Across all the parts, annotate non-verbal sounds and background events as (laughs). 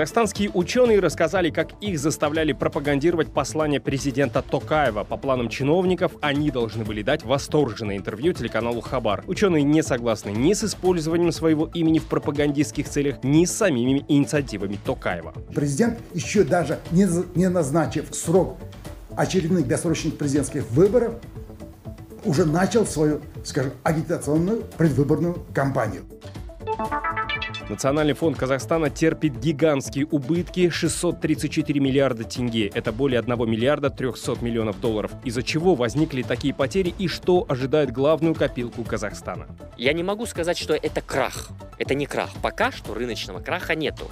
Казахстанские ученые рассказали, как их заставляли пропагандировать послание президента Токаева. По планам чиновников, они должны были дать восторженное интервью телеканалу «Хабар». Ученые не согласны ни с использованием своего имени в пропагандистских целях, ни с самими инициативами Токаева. Президент, еще даже не, не назначив срок очередных досрочных президентских выборов, уже начал свою, скажем, агитационную предвыборную кампанию. Национальный фонд Казахстана терпит гигантские убытки 634 миллиарда тенге. Это более 1 миллиарда 300 миллионов долларов. Из-за чего возникли такие потери и что ожидает главную копилку Казахстана? Я не могу сказать, что это крах. Это не крах. Пока что рыночного краха нету.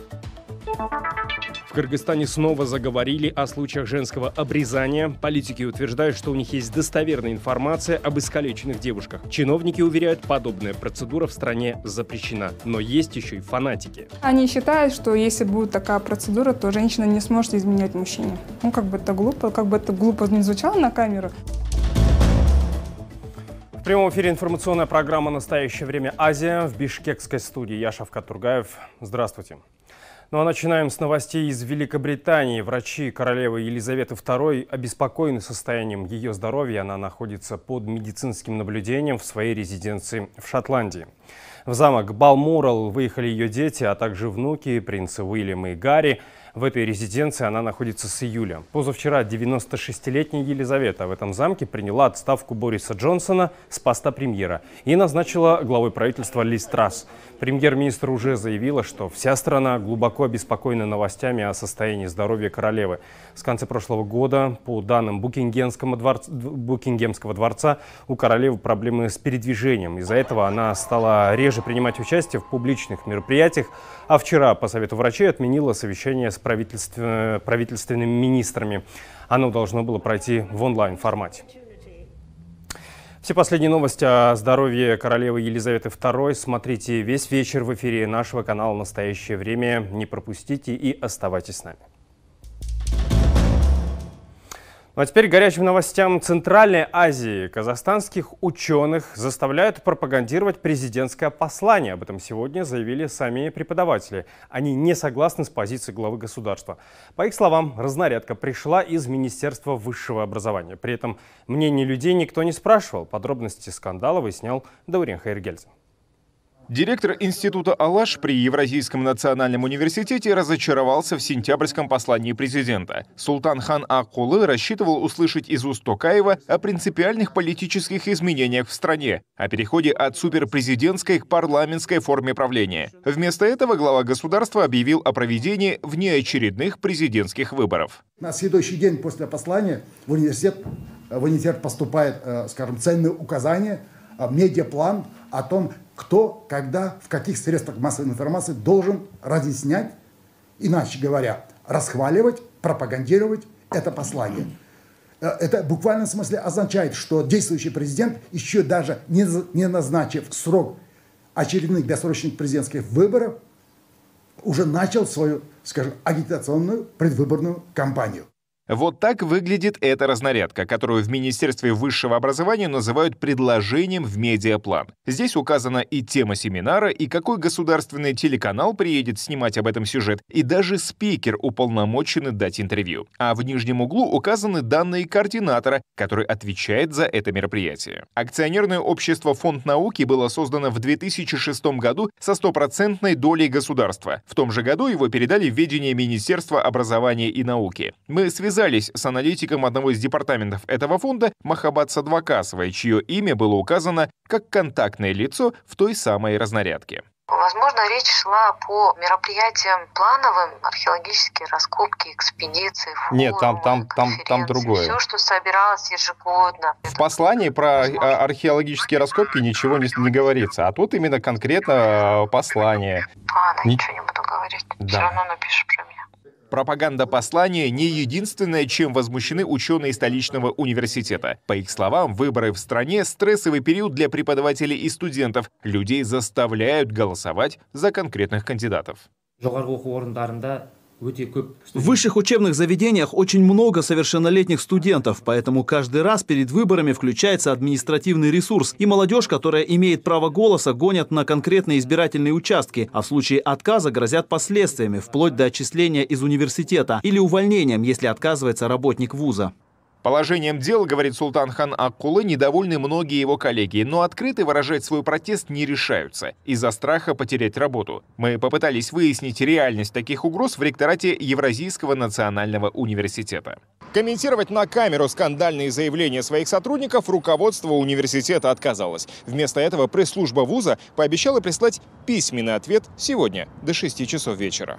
В Кыргызстане снова заговорили о случаях женского обрезания. Политики утверждают, что у них есть достоверная информация об искалеченных девушках. Чиновники уверяют, подобная процедура в стране запрещена. Но есть еще и фанатики. Они считают, что если будет такая процедура, то женщина не сможет изменять мужчине. Ну, как бы это глупо, как бы это глупо не звучало на камеру прямом эфире информационная программа «Настоящее время Азия» в бишкекской студии. Я Шавкат Тургаев. Здравствуйте. Ну а начинаем с новостей из Великобритании. Врачи королевы Елизаветы II обеспокоены состоянием ее здоровья. Она находится под медицинским наблюдением в своей резиденции в Шотландии. В замок Балморал выехали ее дети, а также внуки принца Уильяма и Гарри – в этой резиденции она находится с июля. Позавчера 96-летняя Елизавета в этом замке приняла отставку Бориса Джонсона с поста премьера и назначила главой правительства Лиз Страсс. Премьер-министр уже заявила, что вся страна глубоко обеспокоена новостями о состоянии здоровья королевы. С конца прошлого года, по данным Букингемского дворца, Букингемского дворца у королевы проблемы с передвижением. Из-за этого она стала реже принимать участие в публичных мероприятиях, а вчера по совету врачей отменила совещание с правительственными министрами. Оно должно было пройти в онлайн-формате. Все последние новости о здоровье королевы Елизаветы II смотрите весь вечер в эфире нашего канала «Настоящее время». Не пропустите и оставайтесь с нами. Ну а теперь горячим новостям Центральной Азии. Казахстанских ученых заставляют пропагандировать президентское послание. Об этом сегодня заявили сами преподаватели. Они не согласны с позицией главы государства. По их словам, разнарядка пришла из Министерства высшего образования. При этом мнение людей никто не спрашивал. Подробности скандала выяснял Даурин Хайргельзен. Директор Института «Алаш» при Евразийском национальном университете разочаровался в сентябрьском послании президента. Султан хан Акулы рассчитывал услышать из уст Токаева о принципиальных политических изменениях в стране, о переходе от суперпрезидентской к парламентской форме правления. Вместо этого глава государства объявил о проведении внеочередных президентских выборов. На следующий день после послания в университет, в университет поступает, э, скажем, ценное указание, э, медиаплан о том, кто, когда, в каких средствах массовой информации должен разъяснять, иначе говоря, расхваливать, пропагандировать это послание. Э, это в буквальном смысле означает, что действующий президент, еще даже не, не назначив срок очередных бессрочных президентских выборов, уже начал свою, скажем, агитационную предвыборную кампанию. Вот так выглядит эта разнарядка, которую в Министерстве высшего образования называют предложением в медиаплан. Здесь указана и тема семинара, и какой государственный телеканал приедет снимать об этом сюжет, и даже спикер уполномочены дать интервью. А в нижнем углу указаны данные координатора, который отвечает за это мероприятие. Акционерное общество «Фонд науки» было создано в 2006 году со стопроцентной долей государства. В том же году его передали в ведение Министерства образования и науки. Мы связали связались с аналитиком одного из департаментов этого фонда Махабад Садвакасовой, чье имя было указано как контактное лицо в той самой разнарядке. Возможно, речь шла по мероприятиям плановым, археологические раскопки, экспедиции, форумы, Нет, там, там, там, там другое. Все, что собиралось ежегодно. В послании про э, археологические раскопки ничего не, не говорится, а тут именно конкретно э, послание. Ладно, Ни... ничего не буду говорить. Да. Все равно напишешь про Пропаганда послания не единственное, чем возмущены ученые столичного университета. По их словам, выборы в стране — стрессовый период для преподавателей и студентов. Людей заставляют голосовать за конкретных кандидатов. В высших учебных заведениях очень много совершеннолетних студентов, поэтому каждый раз перед выборами включается административный ресурс, и молодежь, которая имеет право голоса, гонят на конкретные избирательные участки, а в случае отказа грозят последствиями, вплоть до отчисления из университета или увольнением, если отказывается работник вуза. Положением дел, говорит Султан Хан Аккулы, недовольны многие его коллеги, но открыто выражать свой протест не решаются из-за страха потерять работу. Мы попытались выяснить реальность таких угроз в ректорате Евразийского национального университета. Комментировать на камеру скандальные заявления своих сотрудников руководство университета отказалось. Вместо этого пресс-служба вуза пообещала прислать письменный ответ сегодня до 6 часов вечера.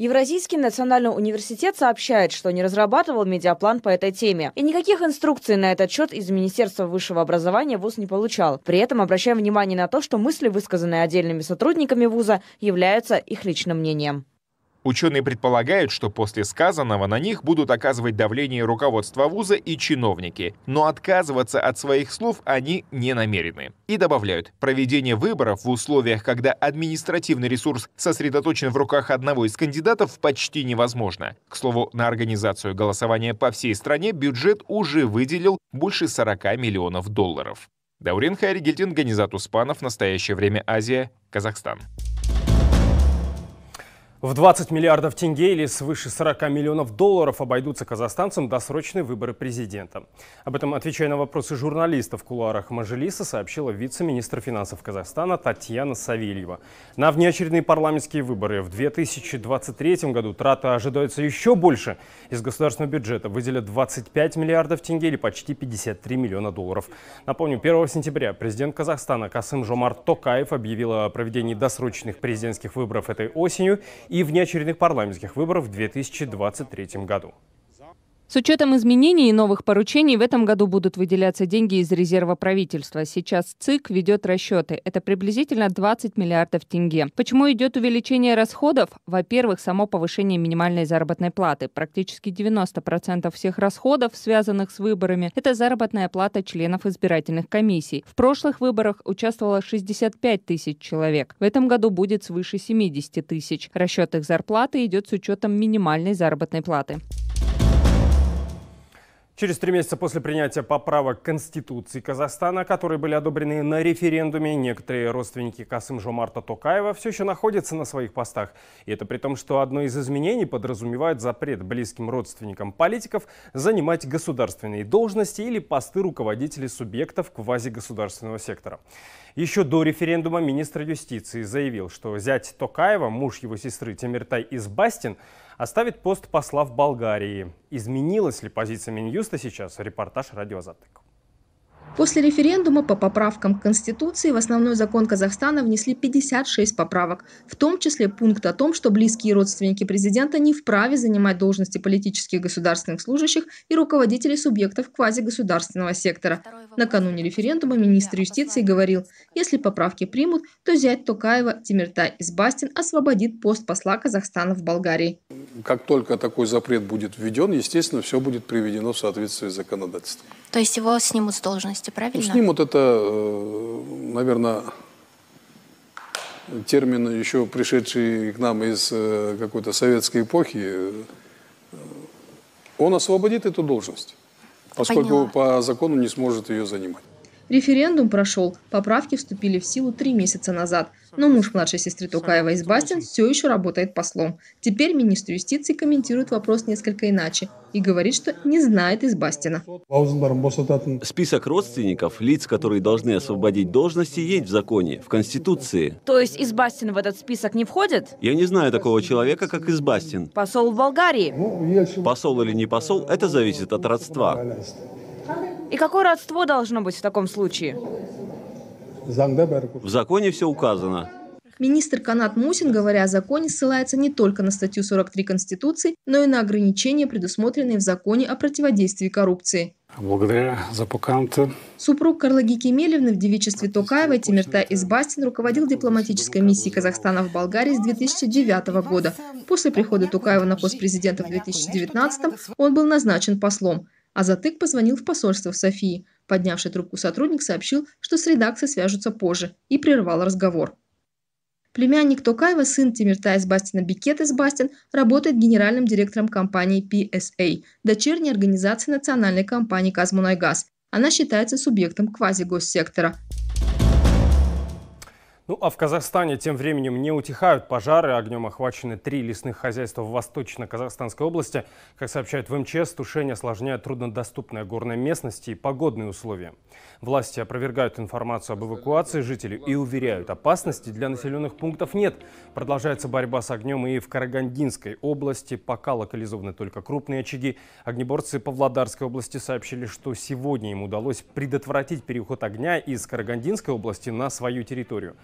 Евразийский национальный университет сообщает, что не разрабатывал медиаплан по этой теме. И никаких инструкций на этот счет из Министерства высшего образования ВУЗ не получал. При этом обращаем внимание на то, что мысли, высказанные отдельными сотрудниками вуза, являются их личным мнением. Ученые предполагают, что после сказанного на них будут оказывать давление руководство вуза и чиновники, но отказываться от своих слов они не намерены. И добавляют, проведение выборов в условиях, когда административный ресурс сосредоточен в руках одного из кандидатов, почти невозможно. К слову, на организацию голосования по всей стране бюджет уже выделил больше 40 миллионов долларов. Даурин Хайригельдин, Ганизат Успанов, «Настоящее время Азия», Казахстан. В 20 миллиардов тенге или свыше 40 миллионов долларов обойдутся казахстанцам досрочные выборы президента. Об этом, отвечая на вопросы журналистов в кулуарах Мажилиса, сообщила вице-министр финансов Казахстана Татьяна Савельева. На внеочередные парламентские выборы в 2023 году траты ожидаются еще больше. Из государственного бюджета выделят 25 миллиардов тенге или почти 53 миллиона долларов. Напомню, 1 сентября президент Казахстана Касым Жомар Токаев объявил о проведении досрочных президентских выборов этой осенью и внеочередных парламентских выборов в 2023 году. С учетом изменений и новых поручений в этом году будут выделяться деньги из резерва правительства. Сейчас ЦИК ведет расчеты. Это приблизительно 20 миллиардов тенге. Почему идет увеличение расходов? Во-первых, само повышение минимальной заработной платы. Практически 90% всех расходов, связанных с выборами, это заработная плата членов избирательных комиссий. В прошлых выборах участвовало 65 тысяч человек. В этом году будет свыше 70 тысяч. Расчет их зарплаты идет с учетом минимальной заработной платы. Через три месяца после принятия поправок Конституции Казахстана, которые были одобрены на референдуме, некоторые родственники Касым Жомарта Токаева все еще находятся на своих постах. И это при том, что одно из изменений подразумевает запрет близким родственникам политиков занимать государственные должности или посты руководителей субъектов квазигосударственного сектора. Еще до референдума министр юстиции заявил, что зять Токаева, муж его сестры Темиртай Избастин, оставит пост посла в Болгарии. Изменилась ли позиция Минюста сейчас? Репортаж «Радиозатык». После референдума по поправкам к Конституции в основной закон Казахстана внесли 56 поправок, в том числе пункт о том, что близкие родственники президента не вправе занимать должности политических государственных служащих и руководителей субъектов квазигосударственного сектора. Накануне референдума министр юстиции говорил, если поправки примут, то зять Токаева Тимиртай Избастин освободит пост посла Казахстана в Болгарии. Как только такой запрет будет введен, естественно, все будет приведено в соответствие с законодательством. То есть его снимут с должности? ответственности, правильно? Ну, снимут это, э, наверное, термин, еще пришедший к нам из э, какой-то советской эпохи. Э, он освободит эту должность, поскольку Поняла. по закону не сможет ее занимать. Референдум прошел, поправки вступили в силу три месяца назад, но муж младшей сестры Тукаева Избастин все еще работает послом. Теперь министр юстиции комментирует вопрос несколько иначе и говорит, что не знает Избастина. Список родственников, лиц, которые должны освободить должности, есть в законе, в Конституции. То есть Избастин в этот список не входит? Я не знаю такого человека, как Избастин. Посол в Болгарии? Посол или не посол, это зависит от родства. И какое родство должно быть в таком случае? В законе все указано. Министр Канат Мусин, говоря о законе, ссылается не только на статью 43 Конституции, но и на ограничения, предусмотренные в законе о противодействии коррупции. Благодаря запуканте. Супруг Карлаги Кемелевны в девичестве Токаева Тимирта Избастин руководил дипломатической миссией Казахстана в Болгарии с 2009 года. После прихода Тукаева на пост президента в 2019 он был назначен послом. А Азатык позвонил в посольство в Софии. Поднявший трубку сотрудник сообщил, что с редакцией свяжутся позже, и прервал разговор. Племянник Токаева, сын Тимиртая Бастина Бикет из Бастин, работает генеральным директором компании PSA, дочерней организации национальной компании «Казмунайгаз». Она считается субъектом квазигоссектора. Ну а в Казахстане тем временем не утихают пожары. Огнем охвачены три лесных хозяйства в Восточно-Казахстанской области. Как сообщают в МЧС, тушение осложняет труднодоступная горная местность и погодные условия. Власти опровергают информацию об эвакуации жителей и уверяют, опасности для населенных пунктов нет. Продолжается борьба с огнем и в Карагандинской области. Пока локализованы только крупные очаги. Огнеборцы Павлодарской области сообщили, что сегодня им удалось предотвратить переход огня из Карагандинской области на свою территорию.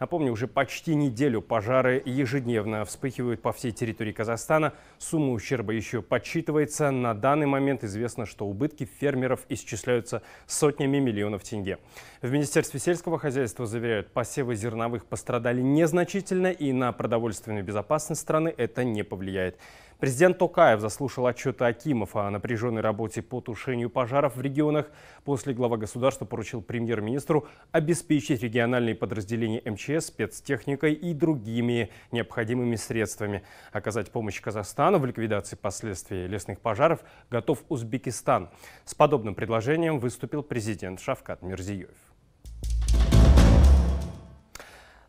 Напомню, уже почти неделю пожары ежедневно вспыхивают по всей территории Казахстана. Сумма ущерба еще подсчитывается. На данный момент известно, что убытки фермеров исчисляются сотнями миллионов тенге. В Министерстве сельского хозяйства заверяют, посевы зерновых пострадали незначительно и на продовольственную безопасность страны это не повлияет. Президент Токаев заслушал отчеты Акимов о напряженной работе по тушению пожаров в регионах. После глава государства поручил премьер-министру обеспечить региональные подразделения МЧС спецтехникой и другими необходимыми средствами. Оказать помощь Казахстану в ликвидации последствий лесных пожаров готов Узбекистан. С подобным предложением выступил президент Шавкат Мирзиёев.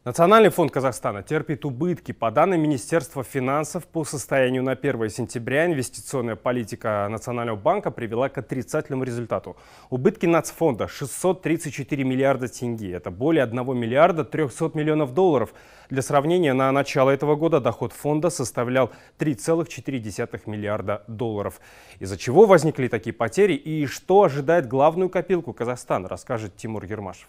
Национальный фонд Казахстана терпит убытки. По данным Министерства финансов, по состоянию на 1 сентября инвестиционная политика Национального банка привела к отрицательному результату. Убытки нацфонда 634 миллиарда тенге. Это более 1 миллиарда 300 миллионов долларов. Для сравнения, на начало этого года доход фонда составлял 3,4 миллиарда долларов. Из-за чего возникли такие потери и что ожидает главную копилку Казахстана, расскажет Тимур Ермашев.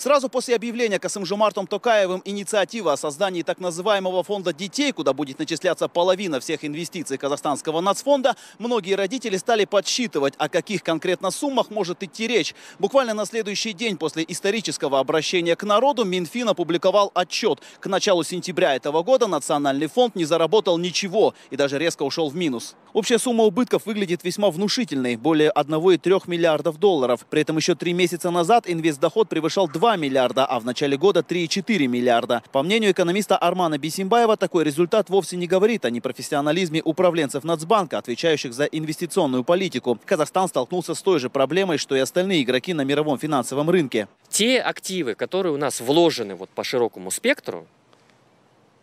Сразу после объявления касым Касымжумартом Токаевым инициатива о создании так называемого фонда детей, куда будет начисляться половина всех инвестиций Казахстанского нацфонда, многие родители стали подсчитывать, о каких конкретно суммах может идти речь. Буквально на следующий день после исторического обращения к народу Минфин опубликовал отчет. К началу сентября этого года Национальный фонд не заработал ничего и даже резко ушел в минус. Общая сумма убытков выглядит весьма внушительной – более 1,3 миллиардов долларов. При этом еще три месяца назад инвестдоход превышал 2 2 миллиарда, а в начале года 3,4 миллиарда. По мнению экономиста Армана Бисимбаева, такой результат вовсе не говорит о непрофессионализме управленцев Нацбанка, отвечающих за инвестиционную политику. Казахстан столкнулся с той же проблемой, что и остальные игроки на мировом финансовом рынке. Те активы, которые у нас вложены вот по широкому спектру,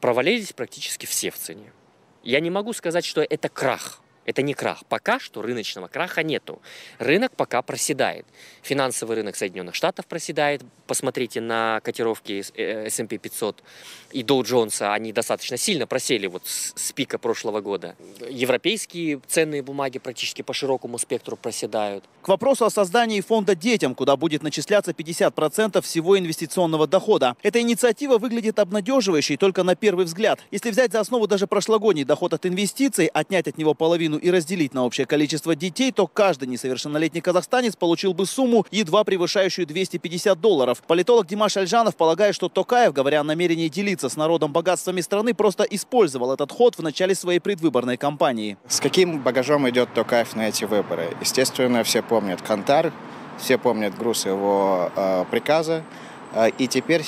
провалились практически все в цене. Я не могу сказать, что это крах – это не крах. Пока что рыночного краха нету. Рынок пока проседает. Финансовый рынок Соединенных Штатов проседает. Посмотрите на котировки э, S&P 500 и Dow Jones. Они достаточно сильно просели вот с, с пика прошлого года. Европейские ценные бумаги практически по широкому спектру проседают. К вопросу о создании фонда детям, куда будет начисляться 50% всего инвестиционного дохода. Эта инициатива выглядит обнадеживающей только на первый взгляд. Если взять за основу даже прошлогодний доход от инвестиций, отнять от него половину половину и разделить на общее количество детей, то каждый несовершеннолетний казахстанец получил бы сумму, едва превышающую 250 долларов. Политолог Димаш Альжанов полагает, что Токаев, говоря о намерении делиться с народом богатствами страны, просто использовал этот ход в начале своей предвыборной кампании. С каким багажом идет Токаев на эти выборы? Естественно, все помнят Кантар, все помнят груз его э, приказа. Э, и теперь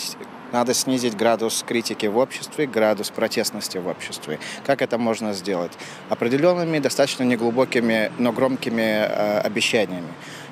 надо снизить градус критики в обществе, градус протестности в обществе. Как это можно сделать? Определенными, достаточно неглубокими, но громкими э, обещаниями.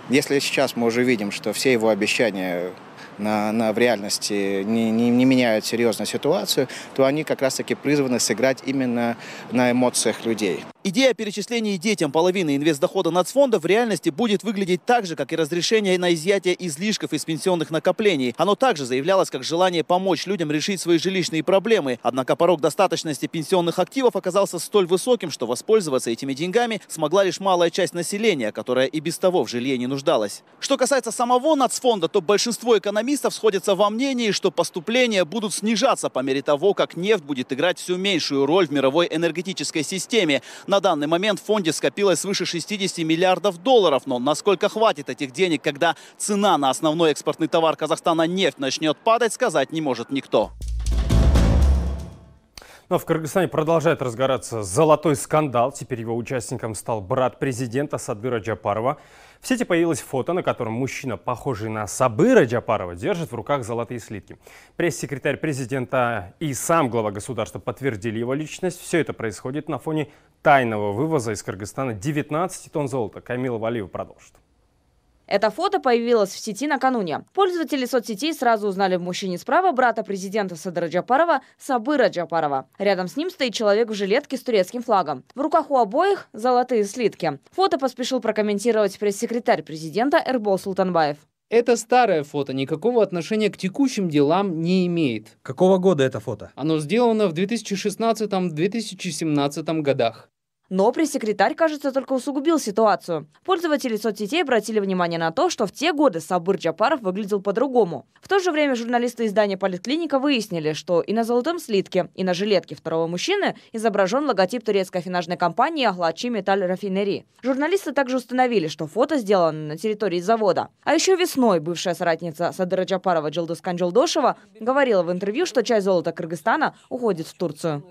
Если сейчас мы уже видим, что все его обещания на, на, в реальности не, не, не меняют серьезную ситуацию, то они как раз-таки призваны сыграть именно на эмоциях людей. Идея перечисления детям половины инвестдохода нацфонда в реальности будет выглядеть так же, как и разрешение на изъятие излишков из пенсионных накоплений. Оно также заявлялось как желание помочь людям решить свои жилищные проблемы. Однако порог достаточности пенсионных активов оказался столь высоким, что воспользоваться этими деньгами смогла лишь малая часть населения, которая и без того в жилье не нуждалась. Что касается самого нацфонда, то большинство экономистов сходятся во мнении, что поступления будут снижаться по мере того, как нефть будет играть все меньшую роль в мировой энергетической системе. На на данный момент в фонде скопилось свыше 60 миллиардов долларов. Но насколько хватит этих денег, когда цена на основной экспортный товар Казахстана нефть начнет падать, сказать не может никто. Но ну, а в Кыргызстане продолжает разгораться золотой скандал. Теперь его участником стал брат президента Садыра Джапарова. В сети появилось фото, на котором мужчина, похожий на Сабыра Джапарова, держит в руках золотые слитки. Пресс-секретарь президента и сам глава государства подтвердили его личность. Все это происходит на фоне тайного вывоза из Кыргызстана 19 тонн золота. Камила Валиева продолжит. Это фото появилось в сети накануне. Пользователи соцсетей сразу узнали в мужчине справа брата президента Садыра Джапарова Сабыра Джапарова. Рядом с ним стоит человек в жилетке с турецким флагом. В руках у обоих золотые слитки. Фото поспешил прокомментировать пресс-секретарь президента Эрбол Султанбаев. Это старое фото, никакого отношения к текущим делам не имеет. Какого года это фото? Оно сделано в 2016-2017 годах. Но пресс-секретарь, кажется, только усугубил ситуацию. Пользователи соцсетей обратили внимание на то, что в те годы Сабыр Джапаров выглядел по-другому. В то же время журналисты издания «Политклиника» выяснили, что и на золотом слитке, и на жилетке второго мужчины изображен логотип турецкой финажной компании «Ахлачи Металл Рафинери». Журналисты также установили, что фото сделано на территории завода. А еще весной бывшая соратница Садыра Джапарова Джилдус Канджелдошева говорила в интервью, что часть золота Кыргызстана уходит в Турцию.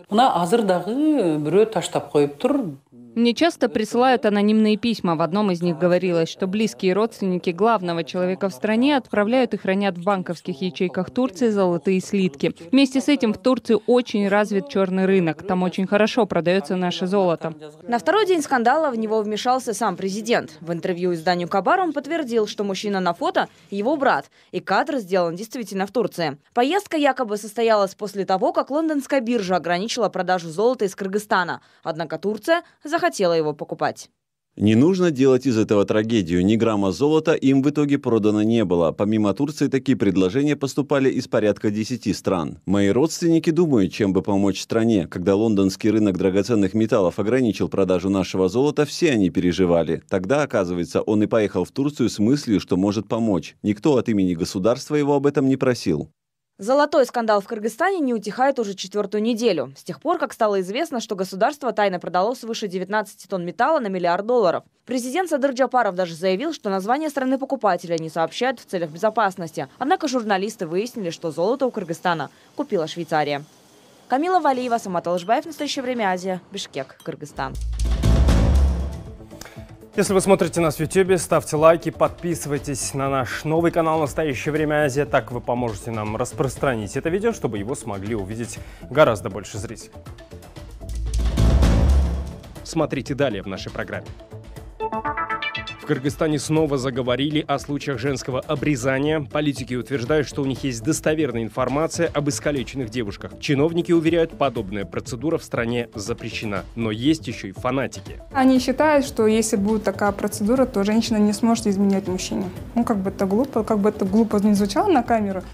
Oh. Мне часто присылают анонимные письма. В одном из них говорилось, что близкие родственники главного человека в стране отправляют и хранят в банковских ячейках Турции золотые слитки. Вместе с этим в Турции очень развит черный рынок. Там очень хорошо продается наше золото. На второй день скандала в него вмешался сам президент. В интервью изданию Кабар он подтвердил, что мужчина на фото – его брат, и кадр сделан действительно в Турции. Поездка якобы состоялась после того, как лондонская биржа ограничила продажу золота из Кыргызстана. Однако Турция захотела захотела его покупать. Не нужно делать из этого трагедию. Ни грамма золота им в итоге продано не было. Помимо Турции, такие предложения поступали из порядка 10 стран. Мои родственники думают, чем бы помочь стране. Когда лондонский рынок драгоценных металлов ограничил продажу нашего золота, все они переживали. Тогда, оказывается, он и поехал в Турцию с мыслью, что может помочь. Никто от имени государства его об этом не просил. Золотой скандал в Кыргызстане не утихает уже четвертую неделю, с тех пор, как стало известно, что государство тайно продало свыше 19 тонн металла на миллиард долларов. Президент Садыр Джапаров даже заявил, что название страны покупателя не сообщают в целях безопасности. Однако журналисты выяснили, что золото у Кыргызстана купила Швейцария. Камила Валиева, Самат Алжбаев, настоящее время Азия, Бишкек, Кыргызстан. Если вы смотрите нас в YouTube, ставьте лайки, подписывайтесь на наш новый канал «Настоящее время Азия». Так вы поможете нам распространить это видео, чтобы его смогли увидеть гораздо больше зрителей. Смотрите далее в нашей программе. В Кыргызстане снова заговорили о случаях женского обрезания. Политики утверждают, что у них есть достоверная информация об искалеченных девушках. Чиновники уверяют, подобная процедура в стране запрещена. Но есть еще и фанатики. Они считают, что если будет такая процедура, то женщина не сможет изменять мужчине. Ну, как бы это глупо, как бы это глупо не звучало на камеру.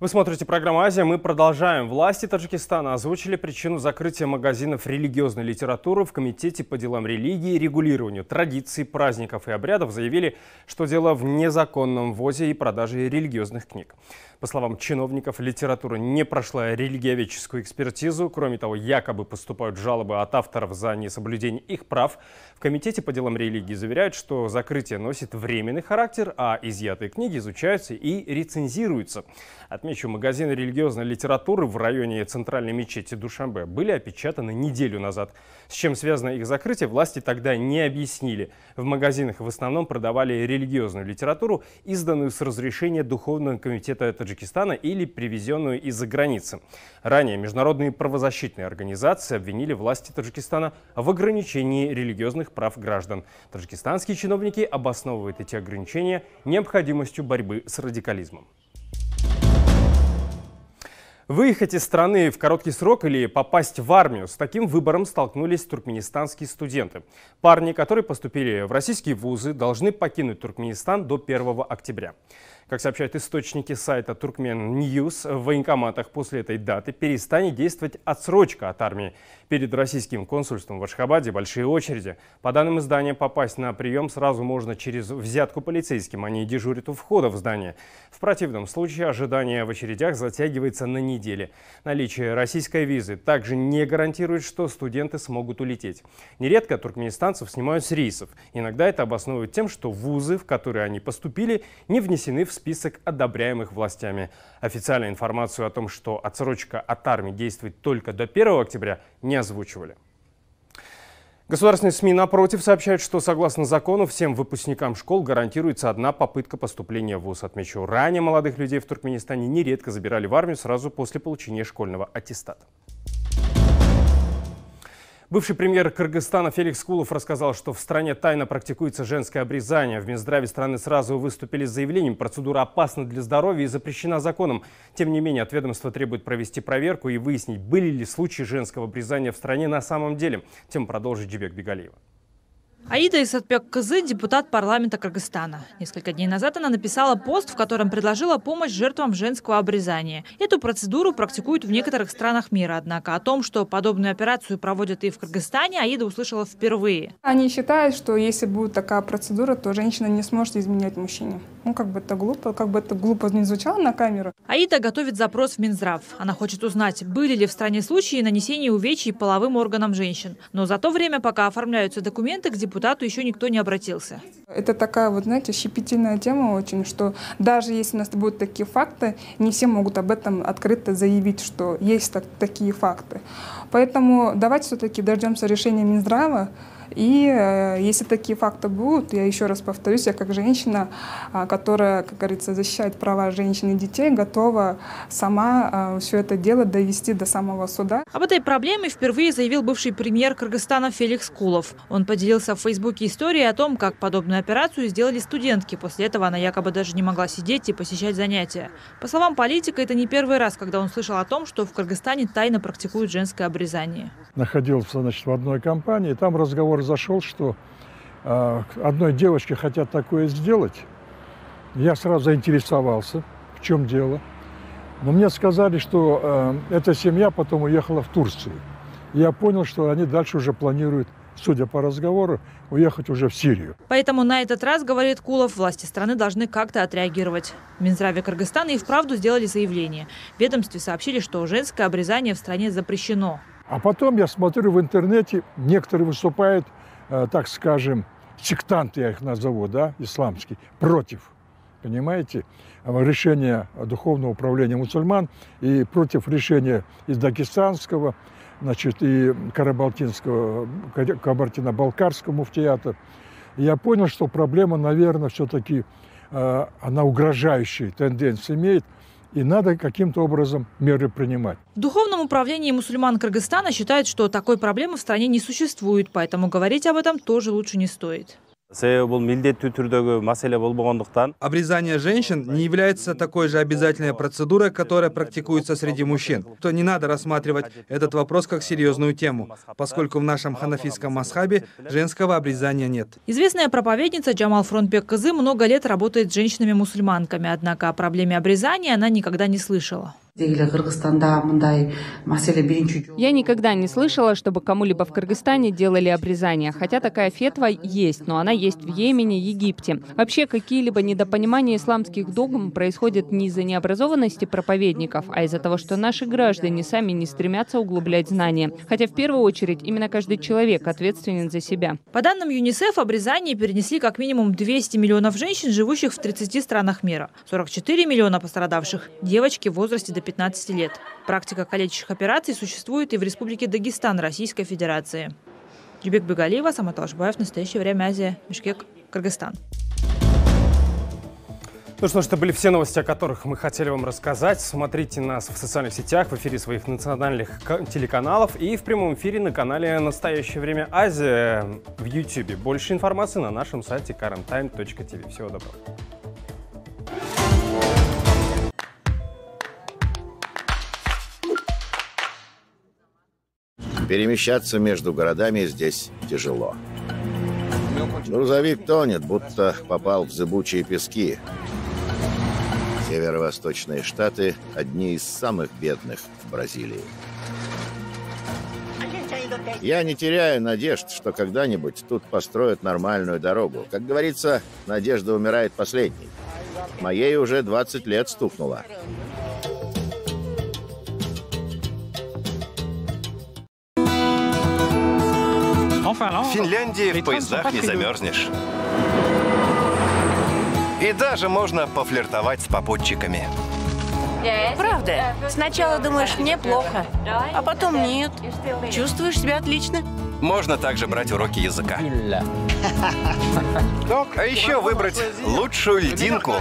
Вы смотрите программу «Азия». Мы продолжаем. Власти Таджикистана озвучили причину закрытия магазинов религиозной литературы в Комитете по делам религии, и регулированию традиций, праздников и обрядов. Заявили, что дело в незаконном ввозе и продаже религиозных книг. По словам чиновников, литература не прошла религиоведческую экспертизу. Кроме того, якобы поступают жалобы от авторов за несоблюдение их прав. В Комитете по делам религии заверяют, что закрытие носит временный характер, а изъятые книги изучаются и рецензируются. Отмечу, магазины религиозной литературы в районе центральной мечети Душамбе были опечатаны неделю назад. С чем связано их закрытие, власти тогда не объяснили. В магазинах в основном продавали религиозную литературу, изданную с разрешения Духовного комитета Таджикистана Таджикистана или привезенную из-за границы. Ранее международные правозащитные организации обвинили власти Таджикистана в ограничении религиозных прав граждан. Таджикистанские чиновники обосновывают эти ограничения необходимостью борьбы с радикализмом. Выехать из страны в короткий срок или попасть в армию – с таким выбором столкнулись туркменистанские студенты. Парни, которые поступили в российские вузы, должны покинуть Туркменистан до 1 октября. Как сообщают источники сайта Туркмен Ньюс, в военкоматах после этой даты перестанет действовать отсрочка от армии. Перед российским консульством в Ашхабаде большие очереди. По данным издания, попасть на прием сразу можно через взятку полицейским. Они дежурят у входа в здание. В противном случае ожидание в очередях затягивается на недели. Наличие российской визы также не гарантирует, что студенты смогут улететь. Нередко туркменистанцев снимают с рейсов. Иногда это обосновывают тем, что вузы, в которые они поступили, не внесены в список список одобряемых властями. Официальную информацию о том, что отсрочка от армии действует только до 1 октября, не озвучивали. Государственные СМИ, напротив, сообщают, что согласно закону всем выпускникам школ гарантируется одна попытка поступления в ВУЗ. Отмечу, ранее молодых людей в Туркменистане нередко забирали в армию сразу после получения школьного аттестата. Бывший премьер Кыргызстана Феликс Кулов рассказал, что в стране тайно практикуется женское обрезание. В Минздраве страны сразу выступили с заявлением, процедура опасна для здоровья и запрещена законом. Тем не менее, от ведомства требует провести проверку и выяснить, были ли случаи женского обрезания в стране на самом деле. Тем продолжит Джибек Бегалиева. Аида Исатбек Кызы – депутат парламента Кыргызстана. Несколько дней назад она написала пост, в котором предложила помощь жертвам женского обрезания. Эту процедуру практикуют в некоторых странах мира. Однако о том, что подобную операцию проводят и в Кыргызстане, Аида услышала впервые. Они считают, что если будет такая процедура, то женщина не сможет изменять мужчине. Ну, как бы это глупо, как бы это глупо не звучало на камеру. Аида готовит запрос в Минздрав. Она хочет узнать, были ли в стране случаи нанесения увечий половым органам женщин. Но за то время, пока оформляются документы, к депутату еще никто не обратился. Это такая вот, знаете, щепетильная тема очень, что даже если у нас будут такие факты, не все могут об этом открыто заявить, что есть так, такие факты. Поэтому давайте все-таки дождемся решения Минздрава, и э, если такие факты будут, я еще раз повторюсь, я как женщина, а, которая, как говорится, защищает права женщин и детей, готова сама а, все это дело довести до самого суда. Об этой проблеме впервые заявил бывший премьер Кыргызстана Феликс Кулов. Он поделился в Фейсбуке историей о том, как подобную операцию сделали студентки. После этого она якобы даже не могла сидеть и посещать занятия. По словам политика, это не первый раз, когда он слышал о том, что в Кыргызстане тайно практикуют женское обрезание. Находился значит, в одной компании, там разговор разговор зашел, что э, одной девочке хотят такое сделать. Я сразу заинтересовался, в чем дело. Но мне сказали, что э, эта семья потом уехала в Турцию. я понял, что они дальше уже планируют судя по разговору, уехать уже в Сирию. Поэтому на этот раз, говорит Кулов, власти страны должны как-то отреагировать. В Минздраве Кыргызстана и вправду сделали заявление. В ведомстве сообщили, что женское обрезание в стране запрещено. А потом я смотрю в интернете, некоторые выступают, э, так скажем, сектанты, я их назову, да, исламские, против, понимаете, э, решения Духовного управления мусульман и против решения из дагестанского, значит, и карабалтинского, кабардино-балкарского муфтията. я понял, что проблема, наверное, все-таки э, она угрожающая тенденция имеет – и надо каким-то образом меры принимать. В Духовном управлении мусульман Кыргызстана считают, что такой проблемы в стране не существует, поэтому говорить об этом тоже лучше не стоит обрезание женщин не является такой же обязательной процедурой которая практикуется среди мужчин то не надо рассматривать этот вопрос как серьезную тему поскольку в нашем ханафийском масхабе женского обрезания нет известная проповедница джамал фронтбек кызы много лет работает с женщинами мусульманками однако о проблеме обрезания она никогда не слышала я никогда не слышала, чтобы кому-либо в Кыргызстане делали обрезание, хотя такая фетва есть, но она есть в Йемене, Египте. Вообще, какие-либо недопонимания исламских догм происходят не из-за необразованности проповедников, а из-за того, что наши граждане сами не стремятся углублять знания. Хотя в первую очередь именно каждый человек ответственен за себя. По данным ЮНИСЕФ, обрезание перенесли как минимум 200 миллионов женщин, живущих в 30 странах мира. 44 миллиона пострадавших – девочки в возрасте до 15 15 лет. Практика калечащих операций существует и в Республике Дагестан Российской Федерации. Юбек Бегалиева, Самат Алшбаев, «Настоящее время Азия», Мишкек, Кыргызстан. Ну что ж, это были все новости, о которых мы хотели вам рассказать. Смотрите нас в социальных сетях, в эфире своих национальных телеканалов и в прямом эфире на канале «Настоящее время Азия» в YouTube. Больше информации на нашем сайте currenttime.tv. Всего доброго. Перемещаться между городами здесь тяжело. Грузовик тонет, будто попал в зыбучие пески. Северо-восточные штаты – одни из самых бедных в Бразилии. Я не теряю надежд, что когда-нибудь тут построят нормальную дорогу. Как говорится, надежда умирает последней. Моей уже 20 лет стукнуло. В Финляндии в поездах не замерзнешь. И даже можно пофлиртовать с попутчиками. Правда. Сначала думаешь, мне плохо, а потом нет. Чувствуешь себя отлично. Можно также брать уроки языка. (laughs) Ну, а еще выбрать лучшую льдинку